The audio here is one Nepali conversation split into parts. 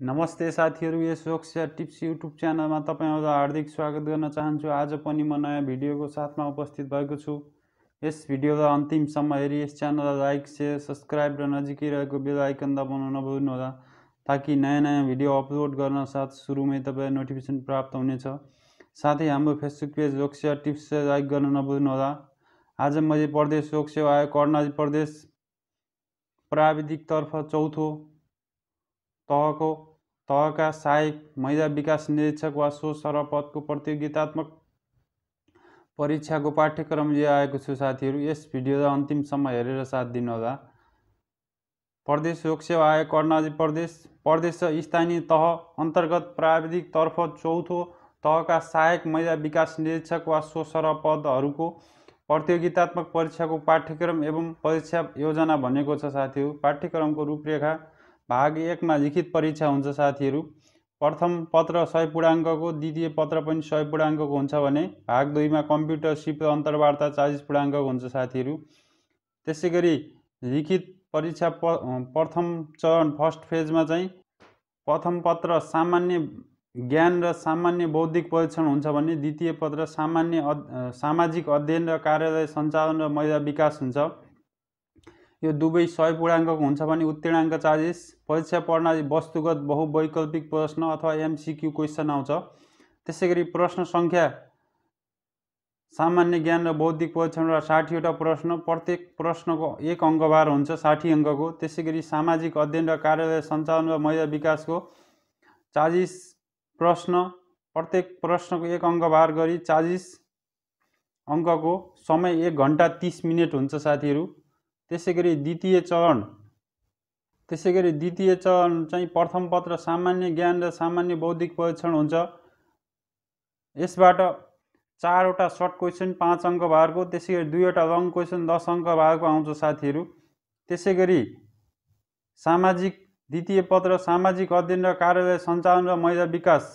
नमस्ते साथीहरू यस योक्सिया टिप्स युट्युब च्यानलमा तपाईँहरूलाई हार्दिक स्वागत गर्न चाहन्छु आज पनि म नयाँ भिडियोको साथमा उपस्थित भएको छु यस भिडियोलाई अन्तिमसम्म हेरी यस च्यानललाई लाइक सेयर सब्सक्राइब र नजिकै रहेको बेल आइकन दबाउन नभुल्नुहोला ताकि नयाँ नयाँ भिडियो अपलोड गर्न साथ सुरुमै तपाईँलाई नोटिफिकेसन प्राप्त हुनेछ साथै हाम्रो फेसबुक पेज योक्सिया टिप्स लाइक गर्न नभुल्नुहोला आज मैले प्रदेश योक्सिया आयो कर्णाली प्रदेश प्राविधिकतर्फ चौथो तहको तहका सहायक महिला विकास निरीक्षक वा सो सरपदको प्रतियोगितात्मक परीक्षाको पाठ्यक्रम लिएर आएको छु साथीहरू यस भिडियोलाई अन्तिमसम्म हेरेर साथ दिनुहोला प्रदेश लोक सेवा आयोग कर्णाली प्रदेश प्रदेश र स्थानीय तह अन्तर्गत प्राविधिकतर्फ चौथो तहका सहायक महिला विकास निरीक्षक वा सोसर पदहरूको प्रतियोगितात्मक परीक्षाको पाठ्यक्रम एवं परीक्षा योजना भनेको छ साथीहरू पाठ्यक्रमको रूपरेखा भाग एकमा लिखित परीक्षा हुन्छ साथीहरू प्रथम पत्र सय पूर्णाङ्कको द्वितीय पत्र पनि सय पूर्णाङ्कको हुन्छ भने भाग दुईमा कम्प्युटर सिप र अन्तर्वार्ता चालिस पूर्णाङ्कको हुन्छ साथीहरू त्यसै गरी लिखित परीक्षा प प्रथम चरण फर्स्ट फेजमा चाहिँ प्रथम पत्र सामान्य ज्ञान र सामान्य बौद्धिक परीक्षण हुन्छ भने द्वितीय पत्र सामान्य अ सामाजिक अध्ययन र कार्यालय सञ्चालन र महिला विकास हुन्छ यो दुवै सय पूर्णाङ्कको हुन्छ भने उत्तीर्णाङ्क चालिस परीक्षा प्रणाली वस्तुगत बहुवैकल्पिक प्रश्न अथवा एमसिक्यू क्वेसन आउँछ त्यसै गरी प्रश्न सङ्ख्या सामान्य ज्ञान र बौद्धिक परीक्षणबाट साठीवटा प्रश्न प्रत्येक प्रश्नको एक अङ्कबार हुन्छ साठी अङ्कको त्यसै गरी सामाजिक अध्ययन र कार्यालय सञ्चालन र महिला विकासको चालिस प्रश्न प्रत्येक प्रश्नको एक अङ्कबार गरी चालिस अङ्कको समय एक घन्टा तिस मिनट हुन्छ साथीहरू त्यसै गरी द्वितीय चरण त्यसै गरी द्वितीय चरण चाहिँ प्रथम पत्र सामान्य ज्ञान र सामान्य बौद्धिक परीक्षण हुन्छ यसबाट चारवटा सर्ट क्वेसन पाँच अङ्क भएको त्यसै गरी दुईवटा लङ क्वेसन दस अङ्क भएको आउँछ साथीहरू त्यसै गरी सामाजिक द्वितीय पत्र सामाजिक अध्ययन र कार्यालय सञ्चालन र महिला विकास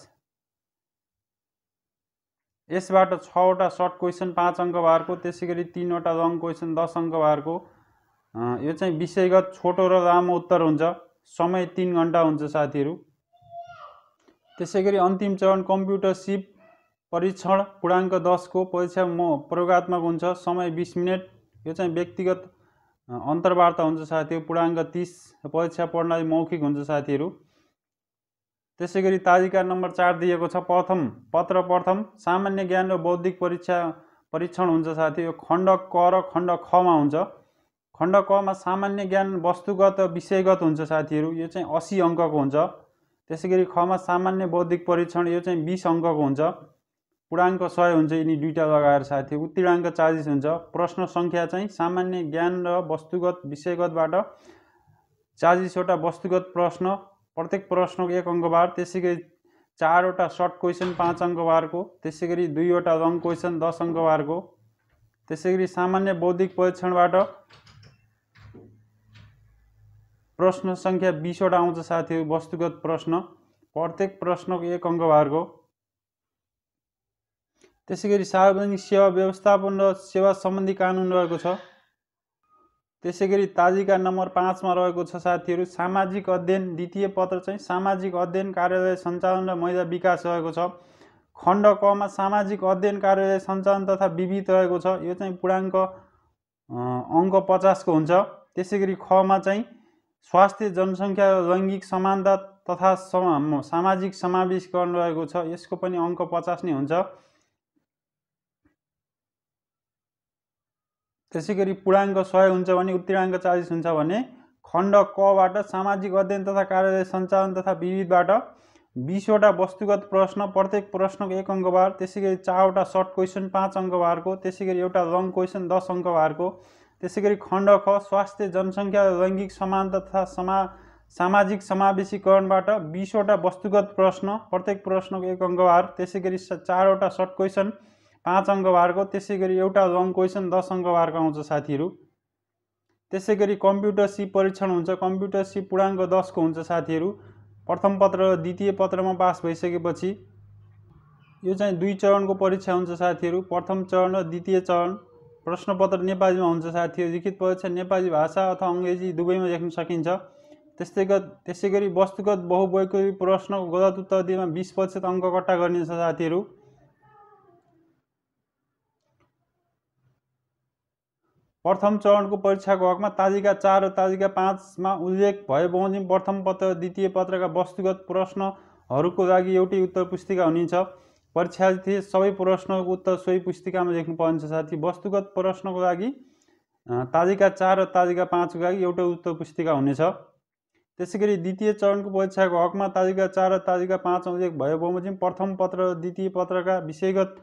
यसबाट छवटा सर्ट क्वेसन पाँच अङ्क भएको त्यसै गरी तिनवटा लङ क्वेसन दस अङ्क भएको यो चाहिँ विषयगत छोटो र लामो उत्तर हुन्छ समय तिन घन्टा हुन्छ साथीहरू त्यसै गरी अन्तिम चरण कम्प्युटर सिप परीक्षण पूर्णाङ्क दसको परीक्षा म प्रयोगत्मक हुन्छ समय बिस मिनट यो चाहिँ व्यक्तिगत अन्तर्वार्ता हुन्छ साथीहरू पूर्णाङ्क तिस परीक्षा प्रणाली मौखिक हुन्छ साथीहरू त्यसै गरी तालिका नम्बर चार दिएको छ प्रथम पत्र प्रथम सामान्य ज्ञान र बौद्धिक परीक्षा परीक्षण हुन्छ साथी यो खण्ड क र खण्ड खमा हुन्छ खण्ड कमा सामान्य ज्ञान वस्तुगत विषयगत हुन्छ साथीहरू यो चाहिँ असी अङ्कको हुन्छ त्यसै गरी खमा सामान्य बौद्धिक परीक्षण यो चाहिँ बिस अङ्कको हुन्छ पूर्णाङ्क सय हुन्छ यिनी दुईवटा लगाएर साथी उत्तीर्णाङ्क चालिस हुन्छ प्रश्न सङ्ख्या चाहिँ सामान्य ज्ञान र वस्तुगत विषयगतबाट चालिसवटा वस्तुगत प्रश्न प्रत्येक प्रश्नको एक अङ्कबार त्यसै गरी चारवटा सर्ट क्वेसन पाँच अङ्कबारको त्यसै गरी दुईवटा लङ क्वेसन दस अङ्कबारको त्यसै गरी सामान्य बौद्धिक परीक्षणबाट प्रश्न सङ्ख्या बिसवटा आउँछ साथीहरू वस्तुगत प्रश्न प्रत्येक प्रश्नको एक अङ्कभारको त्यसै गरी सार्वजनिक सेवा व्यवस्थापन र सेवा सम्बन्धी कानुन रहेको छ त्यसै गरी ताजिका नम्बर पाँचमा रहेको छ साथीहरू सामाजिक अध्ययन द्वितीय पत्र चाहिँ सामाजिक अध्ययन कार्यालय सञ्चालन र महिला विकास रहेको छ खण्ड कमा सामाजिक अध्ययन कार्यालय सञ्चालन तथा विविध रहेको छ यो चाहिँ पूर्णाङ्क अङ्क पचासको हुन्छ त्यसै गरी खमा चाहिँ स्वास्थ्य जनसङ्ख्या लैङ्गिक समानता तथा सामाजिक समावेशीकरण रहेको छ यसको पनि अङ्क पचास नै हुन्छ त्यसै गरी पूर्णाङ्क सय हुन्छ भने उत्तीर्णाङ्क चालिस हुन्छ भने खण्ड कबाट सामाजिक अध्ययन तथा कार्यालय सञ्चालन तथा विविधबाट बिसवटा वस्तुगत प्रश्न प्रत्येक प्रश्नको एक अङ्कबार त्यसै गरी चारवटा सर्ट क्वेसन पाँच अङ्कबारको त्यसै गरी एउटा लङ क्वेसन दस अङ्कबारको त्यसै गरी खण्ड ख स्वास्थ्य जनसङ्ख्या लैङ्गिक समान तथा समा सामाजिक समावेशीकरणबाट बिसवटा वस्तुगत प्रश्न प्रत्येक प्रश्नको एक अङ्गवार त्यसै गरी चारवटा सर्ट क्वेसन पाँच अङ्कवारको त्यसै गरी एउटा लङ क्वेसन दस अङ्कभारको आउँछ साथीहरू त्यसै गरी कम्प्युटर सी परीक्षण हुन्छ कम्प्युटर सी पूर्णाङ्क दसको हुन्छ साथीहरू प्रथम पत्र र द्वितीय पत्रमा पास भइसकेपछि यो चाहिँ दुई चरणको परीक्षा हुन्छ साथीहरू प्रथम चरण र द्वितीय चरण प्रश्नपत्र नेपालीमा हुन्छ साथीहरू लिखित परीक्षा नेपाली भाषा अथवा अङ्ग्रेजी दुवैमा लेख्न सकिन्छ त्यस्तै त्यसै गरी वस्तुगत बहुवैकरी प्रश्न गलत उत्तर दिएमा बिस प्रतिशत अङ्क कट्टा गरिनेछ साथीहरू प्रथम चरणको परीक्षाको हकमा तालिका चार र तालिका पाँचमा उल्लेख भए बमोजिम प्रथम पत्र द्वितीय पत्रका वस्तुगत प्रश्नहरूको लागि एउटै उत्तर पुस्तिका हुनेछ परीक्षा थिए सबै प्रश्नको उत्तर सोही पुस्तिकामा लेख्नु पर्नेछ साथी वस्तुगत प्रश्नको लागि ताजिका चार र ताजिका पाँचको लागि एउटा उत्तर पुस्तिका हुनेछ त्यसै गरी द्वितीय चरणको परीक्षाको हकमा ताजिका चार र ताजिका पाँच उल्लेख भयो बमोजिम प्रथम पत्र र द्वितीय पत्रका विषयगत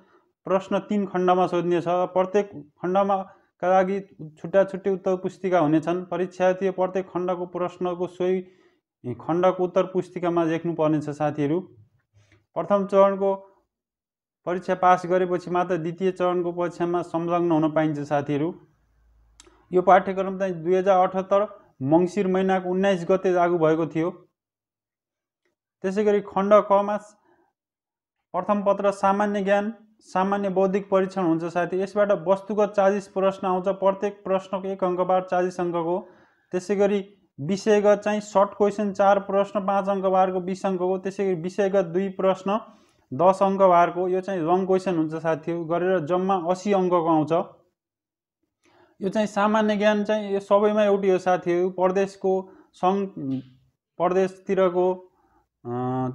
प्रश्न तिन खण्डमा सोध्नेछ र प्रत्येक खण्डमा का लागि छुट्टा छुट्टै उत्तर पुस्तिका हुनेछन् परीक्षार्थी प्रत्येक खण्डको प्रश्नको सोही खण्डको उत्तर पुस्तिकामा लेख्नुपर्नेछ साथीहरू प्रथम चरणको परीक्षा पास गरेपछि मात्र द्वितीय चरणको परीक्षामा संलग्न हुन पाइन्छ साथीहरू यो पाठ्यक्रम चाहिँ दुई हजार अठहत्तर मङ्सिर महिनाको उन्नाइस गते लागु भएको थियो त्यसै गरी खण्ड कमा प्रथम पत्र सामान्य ज्ञान सामान्य बौद्धिक परीक्षण हुन्छ साथी यसबाट वस्तुगत चालिस प्रश्न आउँछ प्रत्येक प्रश्नको एक अङ्कबार चालिस अङ्कको त्यसै गरी विषयगत चाहिँ सर्ट क्वेसन चार प्रश्न पाँच अङ्कबारको बिस अङ्कको त्यसै गरी विषयगत दुई प्रश्न दस अङ्कबारको यो चाहिँ रङ क्वेसन हुन्छ साथीहरू गरेर जम्मा असी अङ्कको आउँछ यो चाहिँ सामान्य ज्ञान चाहिँ यो सबैमा एउटै हो साथीहरू प्रदेशको सङ्घ प्रदेशतिरको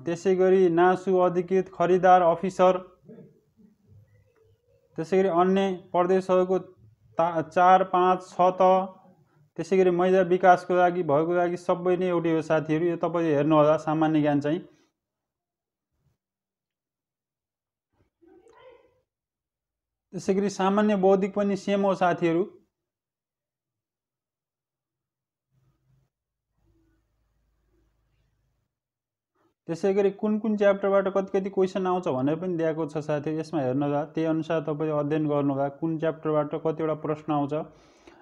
त्यसै गरी नासु अधिकृत खरिदार अफिसर त्यसै गरी अन्य प्रदेशहरूको ता चार पाँच छ त त्यसै गरी मैदा विकासको लागि भएको लागि सबै नै एउटै हो साथीहरू यो तपाईँले हेर्नुहोला सामान्य ज्ञान चाहिँ त्यसै गरी सामान्य बौद्धिक पनि सेम हो साथीहरू त्यसै गरी कुन कुन च्याप्टरबाट कति कति क्वेसन आउँछ भनेर पनि दिएको छ साथी यसमा भयो त्यही अनुसार तपाईँ अध्ययन गर्नुभयो कुन च्याप्टरबाट कतिवटा प्रश्न आउँछ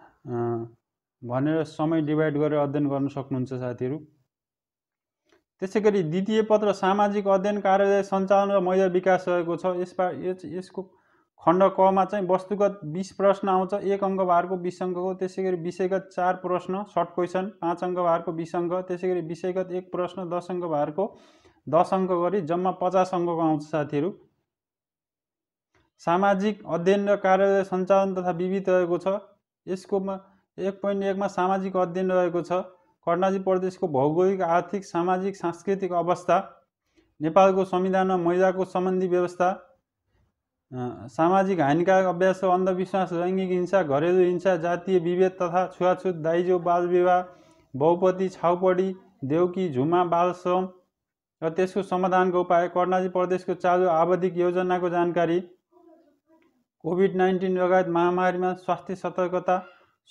भनेर समय डिभाइड गरेर अध्ययन गर्न सक्नुहुन्छ साथीहरू त्यसै गरी द्वितीय पत्र सामाजिक अध्ययन कार्यालय सञ्चालन र महिला विकास रहेको छ यसमा यसको खण्ड कमा चाहिँ वस्तुगत बिस प्रश्न आउँछ एक भारको बिस अङ्कको त्यसै गरी विषयगत चार प्रश्न सर्ट क्वेसन पाँच अङ्कभारको बिस अङ्क त्यसै गरी विषयगत एक प्रश्न दस अङ्कभारको दस अङ्क गरी जम्मा पचास अङ्कको आउँछ साथीहरू सामाजिक अध्ययन र कार्यालय सञ्चालन तथा विविध रहेको छ यसकोमा एक पोइन्ट एकमा सामाजिक अध्ययन रहेको छ कर्णाली प्रदेशको भौगोलिक आर्थिक सामाजिक सांस्कृतिक अवस्था नेपालको संविधानमा महिलाको सम्बन्धी व्यवस्था सामाजिक हानिकारक अभ्यास अन्धविश्वास लैङ्गिक हिंसा घरेलु हिंसा जातीय विभेद तथा छुवाछुत दाइजो बाल विवाह बहुपति छाउपडी देउकी झुमा बालश्रम र त्यसको समाधानको उपाय कर्णाली प्रदेशको चालु आवधिक योजनाको जानकारी कोभिड नाइन्टिन लगायत महामारीमा स्वास्थ्य सतर्कता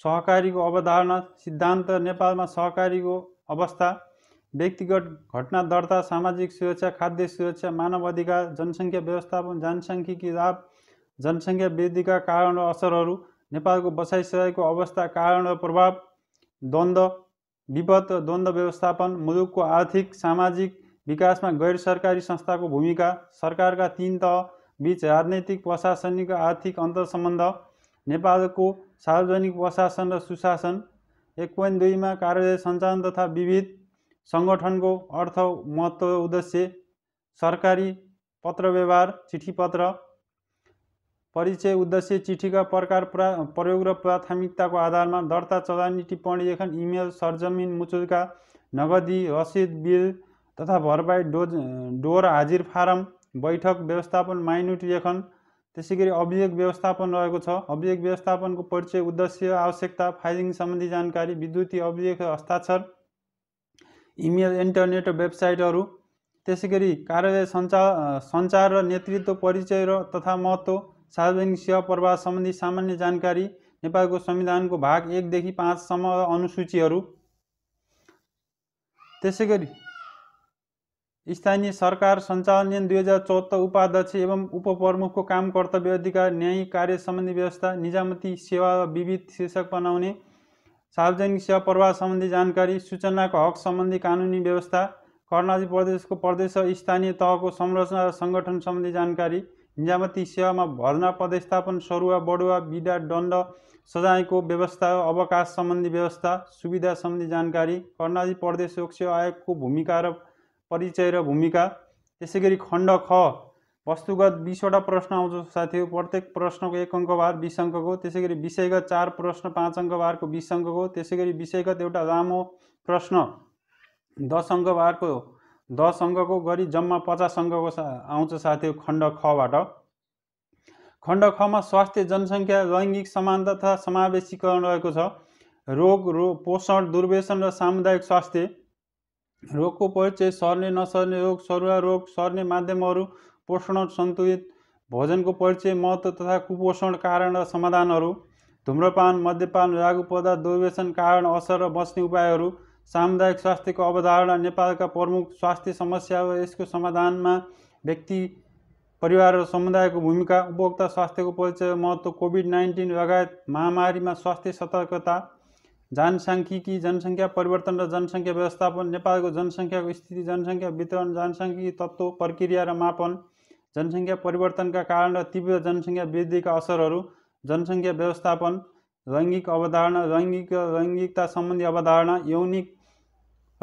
सहकारीको अवधारणा सिद्धान्त नेपालमा सहकारीको अवस्था व्यक्तिगत घटना दर्ता सामाजिक सुरक्षा खाद्य सुरक्षा मानव अधिकार जनसङ्ख्या व्यवस्थापन जनसङ्ख्यिकी लाभ जनसङ्ख्या वृद्धिका कारण र असरहरू नेपालको बसाइसराईको अवस्था कारण र प्रभाव द्वन्द्व विपद र द्वन्द्व व्यवस्थापन मुलुकको आर्थिक सामाजिक विकासमा गैर सरकारी संस्थाको भूमिका सरकारका तिन तह बिच राजनैतिक प्रशासनिक आर्थिक आर्थिक अन्तर्सम्बन्ध नेपालको सार्वजनिक प्रशासन र सुशासन एक पोइन्ट दुईमा कार्यालय सञ्चालन तथा विविध सङ्गठनको अर्थ महत्त्व उद्देश्य सरकारी पत्र व्यवहार चिठीपत्र परिचय उद्देश्य चिठीका प्रकार प्रा प्रयोग र प्राथमिकताको आधारमा दर्ता चलानी टिप्पणी लेखन इमेल सरजमिन मुचुका नगदी रसिद बिल तथा भरपाई डोज डोर हाजिर फारम बैठक व्यवस्थापन माइनुट लेखन त्यसै गरी अभियोग व्यवस्थापन रहेको छ अभियोग व्यवस्थापनको परिचय उद्देश्य आवश्यकता फाइलिङ सम्बन्धी जानकारी विद्युतीय अभियोग हस्ताक्षर इमेल इन्टरनेट वेबसाइटहरू त्यसै गरी कार्यालय सञ्चा सञ्चार र नेतृत्व परिचय र तथा महत्त्व सार्वजनिक सेवा प्रवाह सम्बन्धी सामान्य जानकारी नेपालको संविधानको भाग एकदेखि पाँचसम्म अनुसूचीहरू त्यसै गरी स्थानीय सरकार सञ्चालन ऐन दुई हजार चौहत्तर उपाध्यक्ष एवं उपप्रमुखको काम कर्तव्य अधिकार न्यायिक कार्य सम्बन्धी व्यवस्था निजामती सेवा विविध शीर्षक बनाउने सार्वजनिक सेवा प्रवाह सम्बन्धी जानकारी सूचनाको हक सम्बन्धी कानुनी व्यवस्था कर्णाली प्रदेशको प्रदेश र स्थानीय तहको संरचना र सङ्गठन सम्बन्धी जानकारी निजामती सेवामा भर्ना पदस्थापन सरुवा बढुवा बिदा दण्ड सजायको व्यवस्था अवकाश सम्बन्धी व्यवस्था सुविधा सम्बन्धी जानकारी कर्णाली प्रदेश लोक सेवा आयोगको भूमिका र परिचय र भूमिका त्यसै गरी खण्ड ख वस्तुगत बिसवटा प्रश्न आउँछ साथीहरू प्रत्येक प्रश्नको एक अङ्कबार बिस अङ्कको त्यसै गरी विषयगत चार प्रश्न पाँच अङ्कबारको बिस अङ्कको त्यसै गरी विषयगत एउटा लामो प्रश्न दस अङ्कबारको दस अङ्कको गरी जम्मा पचास अङ्कको सा आउँछ साथीहरू खण्ड खबाट खण्ड खमा स्वास्थ्य जनसङ्ख्या लैङ्गिक समानता तथा समावेशीकरण रहेको छ रोग रो पोषण दुर्वेषण र सामुदायिक स्वास्थ्य रोगको परिचय सर्ने नसर्ने रोग सरुवा रोग सर्ने माध्यमहरू पोषण सन्तुलित भोजनको परिचय महत्त्व तथा कुपोषण कारण र समाधानहरू धुम्रपान मद्यपान लागु पदार्थ दुर्व्यसन कारण असर र बस्ने उपायहरू सामुदायिक स्वास्थ्यको अवधारणा नेपालका प्रमुख स्वास्थ्य समस्या र यसको समाधानमा व्यक्ति परिवार र समुदायको भूमिका उपभोक्ता स्वास्थ्यको परिचय महत्त्व कोभिड नाइन्टिन लगायत महामारीमा स्वास्थ्य सतर्कता जनसाङ्ख्यिकी जनसङ्ख्या परिवर्तन र जनसङ्ख्या व्यवस्थापन नेपालको जनसङ्ख्याको स्थिति जनसङ्ख्या वितरण जनसङ्ख्यिकी तत्त्व प्रक्रिया र मापन जनसङ्ख्या परिवर्तनका कारण र तीव्र जनसङ्ख्या वृद्धिका असरहरू जनसङ्ख्या व्यवस्थापन लैङ्गिक अवधारणा लैङ्गिक र लैङ्गिकता सम्बन्धी अवधारणा यौनिक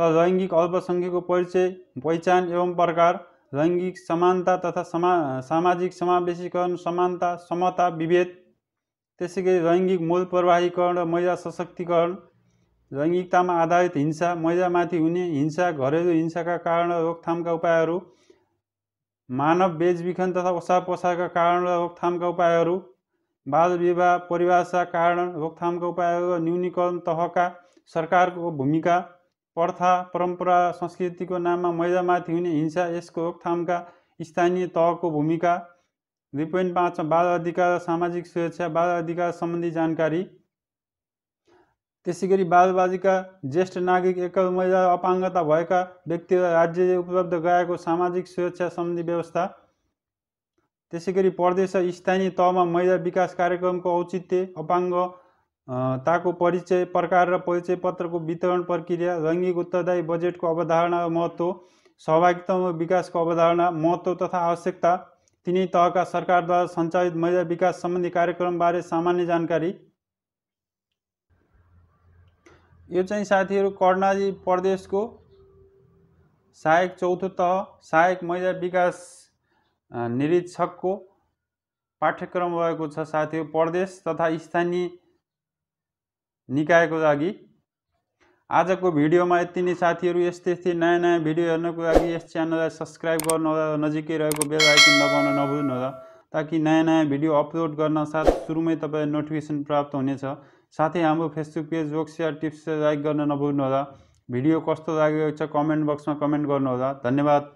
र लैङ्गिक अल्पसङ्ख्यको परिचय पहिचान एवं प्रकार लैङ्गिक समानता तथा समा सामाजिक समावेशीकरण समानता समता विभेद त्यसै गरी लैङ्गिक मूल प्रवाहीकरण र महिला सशक्तिकरण लैङ्गिकतामा आधारित हिंसा महिलामाथि हुने हिंसा घरेलु हिंसाका कारण रोकथामका उपायहरू मानव बेचबिखन तथा ओसा पोसाका कारण र रोकथामका उपायहरू बाल विवाह परिभाषा कारण रोकथामका उपायहरू न्यूनीकरण तहका सरकारको भूमिका प्रथा परम्परा संस्कृतिको नाममा महिलामाथि हुने हिंसा यसको रोकथामका स्थानीय तहको भूमिका दुई पोइन्ट पाँचमा बाल अधिकार र सामाजिक सुरक्षा बाल अधिकार सम्बन्धी जानकारी त्यसै गरी बालबालिका ज्येष्ठ नागरिक एकल महिला अपाङ्गता भएका व्यक्तिलाई राज्यले उपलब्ध गराएको सामाजिक सुरक्षा सम्बन्धी व्यवस्था त्यसै गरी प्रदेश स्थानीय तहमा महिला विकास कार्यक्रमको औचित्य अपाङ्ग ताको परिचय प्रकार र परिचय पत्रको वितरण प्रक्रिया लैङ्गिक उत्तरदायी बजेटको अवधारणा र महत्त्व सहभागितामूलक विकासको अवधारणा महत्त्व तथा आवश्यकता तिनै तहका सरकारद्वारा सञ्चालित महिला विकास सम्बन्धी कार्यक्रमबारे सामान्य जानकारी यो चाहिँ साथीहरू कर्णाली प्रदेशको सहायक चौथो तह सहायक महिला विकास निरीक्षकको पाठ्यक्रम रहेको छ साथीहरू प्रदेश तथा स्थानीय निकायको लागि आजको भिडियोमा यति नै साथीहरू यस्तै यस्तै नयाँ नयाँ भिडियो हेर्नको लागि यस च्यानललाई सब्सक्राइब गर्नुहोला नजिकै रहेको बेल आइकन दबाउन होला ताकि नयाँ नयाँ भिडियो अपलोड गर्न साथ सुरुमै तपाईँलाई नोटिफिकेसन प्राप्त हुनेछ साथै हाम्रो फेसबुक पेज वक्सिया टिप्स लाइक गर्न नभुल्नुहोला भिडियो कस्तो लागेको छ कमेन्ट बक्समा कमेन्ट गर्नुहोला धन्यवाद